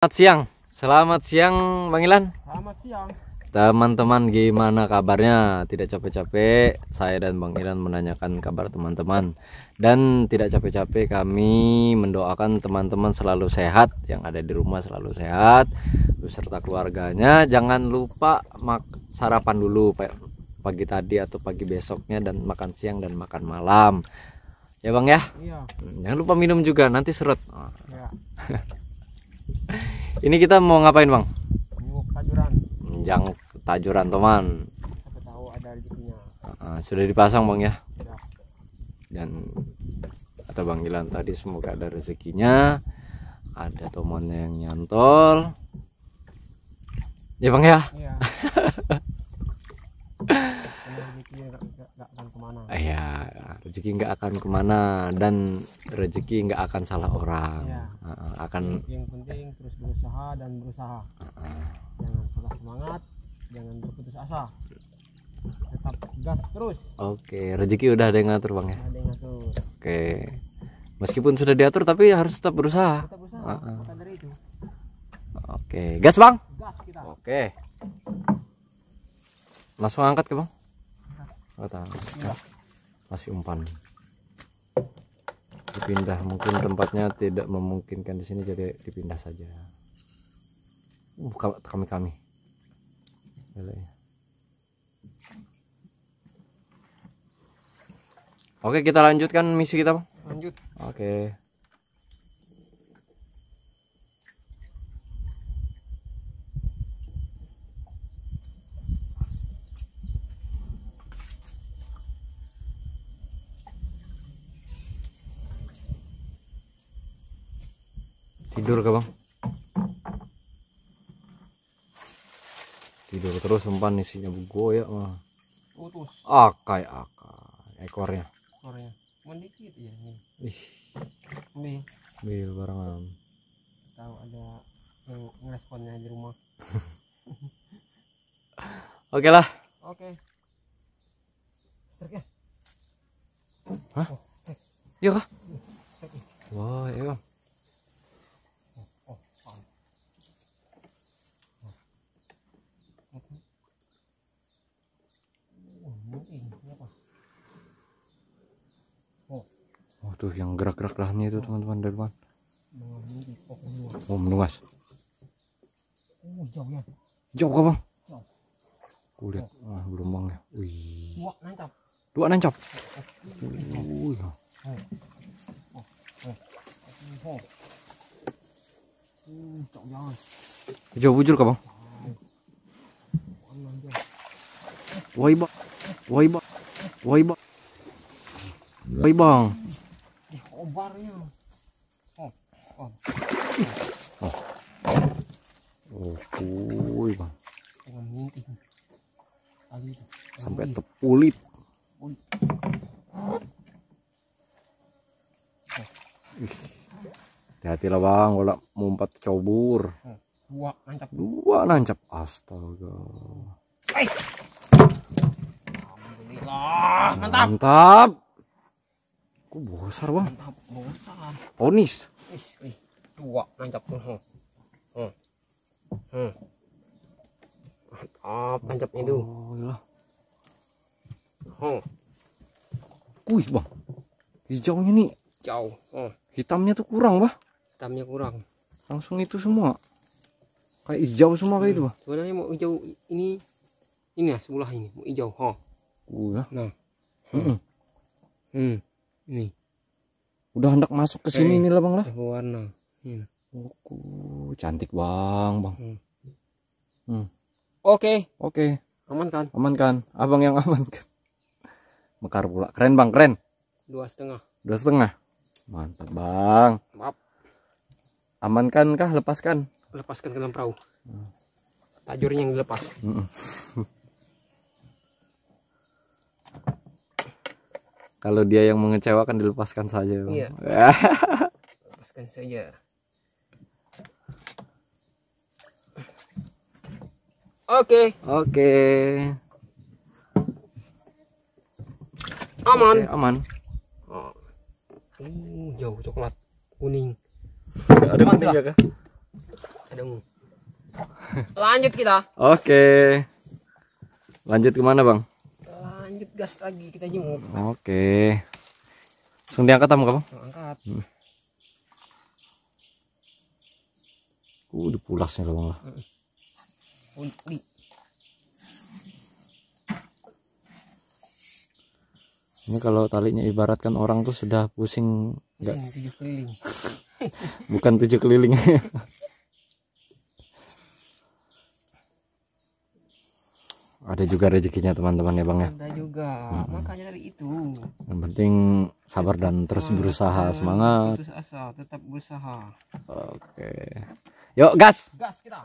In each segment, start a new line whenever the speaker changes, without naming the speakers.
Selamat siang, selamat siang Bang Ilan. Selamat siang. Teman-teman gimana kabarnya? Tidak capek-capek, saya dan Bang Ilan menanyakan kabar teman-teman dan tidak capek-capek kami mendoakan teman-teman selalu sehat, yang ada di rumah selalu sehat beserta keluarganya. Jangan lupa mak sarapan dulu pagi tadi atau pagi besoknya dan makan siang dan makan malam. Ya Bang ya? Iya. Jangan lupa minum juga nanti serut. Iya. Ini kita mau ngapain, Bang? Jenguk tajuran. tajuran, teman. tahu ada sudah dipasang, Bang ya? Dan atau Bang Gilan tadi semoga ada rezekinya. Ada temannya yang nyantol. Ya, Bang ya? Iya. Iya rezeki nggak akan kemana dan rezeki nggak akan salah orang ya. uh, akan yang penting terus berusaha dan berusaha uh, jangan patah semangat jangan berputus asa tetap gas terus oke okay. rezeki udah ada yang ngatur bang ya ada yang ngatur oke okay. meskipun sudah diatur tapi harus tetap berusaha, tetap berusaha uh, uh. oke okay. gas bang gas kita oke okay. langsung angkat ke bang nggak tahu iya masih umpan dipindah mungkin tempatnya tidak memungkinkan di sini jadi dipindah saja uh, kami kami oke kita lanjutkan misi kita lanjut oke tidur ke bang tidur terus umpan isinya ya mah putus akai akai ekornya ekornya mendikit ya nih ih nih bil barang tahu ada yang ngeresponnya di rumah oke lah oke okay. Ya. Hah? Oh, eh. Iya kah? Wah, yuk iya. tuh yang gerak-gerak lahnya itu oh. teman-teman dari depan oh, oh meluas oh jauh ya jauh kok bang lihat ah gelombangnya wih dua nancap dua nancap oh, wih hmm, jauh bujur kok bang woi bang woi bang woi bang woi bang Oh, oh. Oh, iya, Sampai tepulit. Hati-hati lah bang, kalau mumpat cobur. Dua nancap. Dua nancap. Astaga. Eh. Alhamdulillah. Mantap. Mantap. Kok bosar bang? Mantap. Ponis. Is, ih, dua nancap. Hmm. Hmm. Hmm. Mantap ah, nancapnya itu. Oh, Kuih, ya. hmm. Bang. Hijaunya nih jauh. Hmm. Hitamnya tuh kurang, bah, Hitamnya kurang. Langsung itu semua. Kayak hijau semua kayak itu, bah, hmm. Sebenarnya mau hijau ini ini ya sebelah ini, mau hijau. Hmm. Oh. Kuih, ya. Nah. Hmm. Hmm. Ini. Udah hendak masuk ke sini eh, iya. nih lah bang lah. Warna. Iya. Hmm. Oku, cantik bang bang. Hmm. Hmm. Oke. Okay. Oke. Okay. Aman kan? Aman kan? Abang yang aman kan? Mekar pula. Keren bang, keren. Dua setengah. Dua setengah. Mantap bang. Maaf. Amankan kah? Lepaskan. Lepaskan ke dalam perahu. Hmm. Tajurnya yang dilepas. Hmm. kalau dia yang mengecewakan dilepaskan saja bang. iya lepaskan saja Oke. Oke. Aman. Okay, aman. Oh. Uh, jauh coklat kuning. Gak ada kuning ya kah? Ada Lanjut kita. Oke. Lanjut kemana bang? lanjut gas lagi kita jenguk oke okay. langsung diangkat tamu kamu angkat hmm. uh udah pulasnya kamu nggak. hmm. uli, ini kalau talinya ibaratkan orang tuh sudah pusing enggak tujuh keliling bukan tujuh keliling ada juga rezekinya teman-teman ya bang ya ada juga -hmm. makanya dari itu yang penting sabar dan terus berusaha semangat terus asal tetap berusaha oke okay. yuk gas gas kita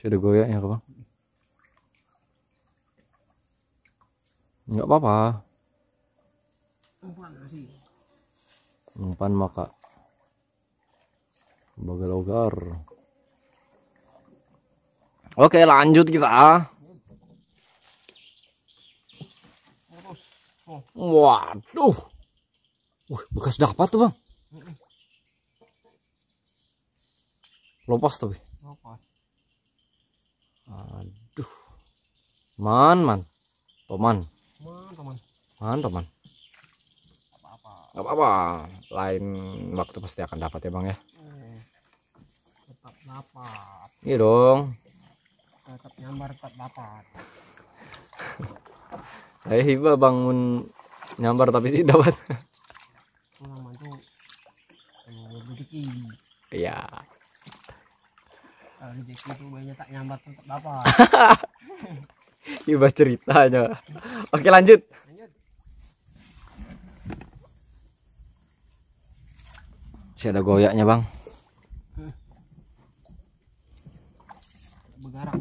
Sudah goyah ya, Bang. Enggak apa-apa. Umpan sih. Umpan maka ogar. Oke, lanjut kita. Oh. Waduh. Wah, bekas dapat tuh, Bang. Lopas tuh Lopas. Aduh. Man, man. Paman. Man, paman. Man, paman. Apa-apa. apa Lain waktu pasti akan dapat ya, Bang ya. Eh, tetap dapat. Iya dong. Tetap nyambar tetap dapat. Saya hiba eh, bangun nyambar tapi tidak dapat. Iya rezeki itu banyak tak nyambat tetap apa Coba ceritanya. Oke lanjut. Si ada goyaknya bang. Bergarak.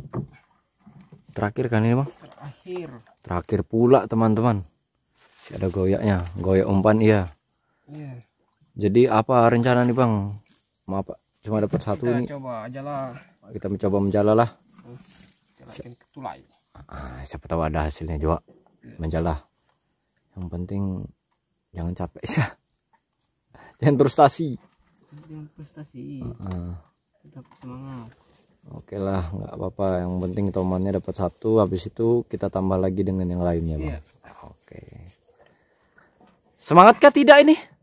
Terakhir kan ini bang? Terakhir. Terakhir pula teman-teman. Si ada goyaknya. Goyak umpan iya. Iya. Jadi apa rencana nih bang? Maaf pak, cuma dapat satu Kita nih. Coba aja lah kita mencoba menjalalah lah. Ah, siapa tahu ada hasilnya juga menjalah yang penting jangan capek ya jangan frustasi jangan frustasi uh -uh. tetap semangat oke lah nggak apa-apa yang penting tomannya dapat satu habis itu kita tambah lagi dengan yang lainnya bang iya. oke okay. semangat kah tidak ini